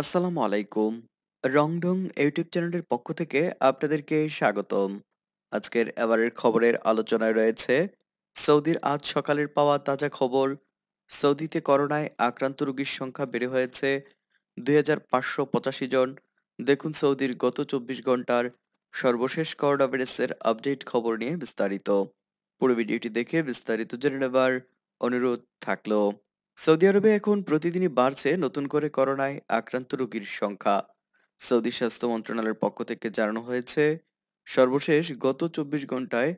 আসসালামু আলাইকুম রংডং ইউটিউব চ্যানেলের পক্ষ থেকে আপনাদেরকে স্বাগতম আজকের এবারের খবরের আলোচনায় রয়েছে সৌদির আজ সকালের পাওয়া তাজা খবর সৌদিতে করোনায় আক্রান্ত রোগীর সংখ্যা বেড়ে হয়েছে দুই জন দেখুন সৌদির গত চব্বিশ ঘন্টার সর্বশেষ করোনা ভাইরাসের আপডেট খবর নিয়ে বিস্তারিত পুরো ভিডিওটি দেখে বিস্তারিত জেনে নেবার অনুরোধ থাকলো সৌদি আরবে এখন প্রতিদিনই বাড়ছে নতুন করে করোনায় আক্রান্ত রোগীর সংখ্যা সৌদি স্বাস্থ্য মন্ত্রণালয়ের পক্ষ থেকে জানানো হয়েছে সর্বশেষ গত চব্বিশ ঘন্টায়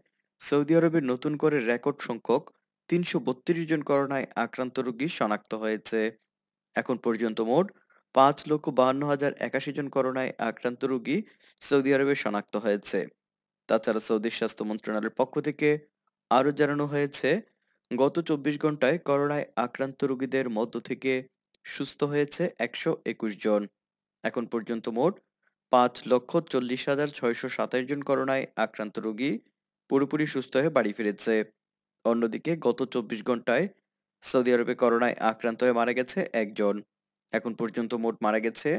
সৌদি আরবে নতুন করে রেকর্ড সংখ্যক তিনশো বত্রিশ জন করোনায় আক্রান্ত রোগী শনাক্ত হয়েছে এখন পর্যন্ত মোট পাঁচ লক্ষ বাহান্ন হাজার একাশি জন করোনায় আক্রান্ত রোগী সৌদি আরবে শনাক্ত হয়েছে তাছাড়া সৌদি স্বাস্থ্য মন্ত্রণালয়ের পক্ষ থেকে আরও জানানো হয়েছে গত চব্বিশ ঘন্টায় করোনায় আক্রান্ত রোগীদের মধ্য থেকে সুস্থ হয়েছে একশো একুশ জন এখন পর্যন্ত মোট পাঁচ লক্ষ চল্লিশ হাজার ছয়শো সাতাশ জন করোনায় আক্রান্ত রোগী পুরোপুরি সুস্থ হয়ে বাড়ি ফিরেছে অন্যদিকে গত চব্বিশ ঘন্টায় সৌদি আরবে করোনায় আক্রান্ত হয়ে মারা গেছে একজন এখন পর্যন্ত মোট মারা গেছে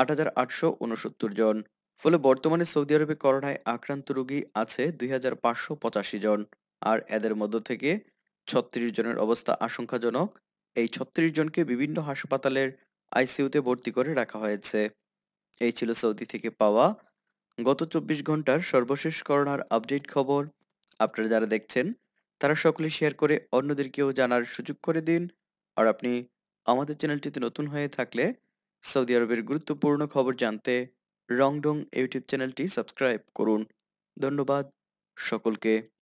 আট হাজার আটশো উনসত্তর জন ফলে বর্তমানে সৌদি আরবে করোনায় আক্রান্ত রোগী আছে দুই হাজার পাঁচশো পঁচাশি জন আর এদের মধ্য থেকে ছত্রিশ জনের অবস্থা আশঙ্কাজনক এই ছত্রিশ জনকে বিভিন্ন হাসপাতালের আইসিইউতে ভর্তি করে রাখা হয়েছে এই ছিল সৌদি থেকে পাওয়া গত চব্বিশ ঘন্টার সর্বশেষ করোনার আপডেট খবর আপনারা যারা দেখছেন তারা সকলে শেয়ার করে অন্যদেরকেও জানার সুযোগ করে দিন আর আপনি আমাদের চ্যানেলটিতে নতুন হয়ে থাকলে সৌদি আরবের গুরুত্বপূর্ণ খবর জানতে রংডং ইউটিউব চ্যানেলটি সাবস্ক্রাইব করুন ধন্যবাদ সকলকে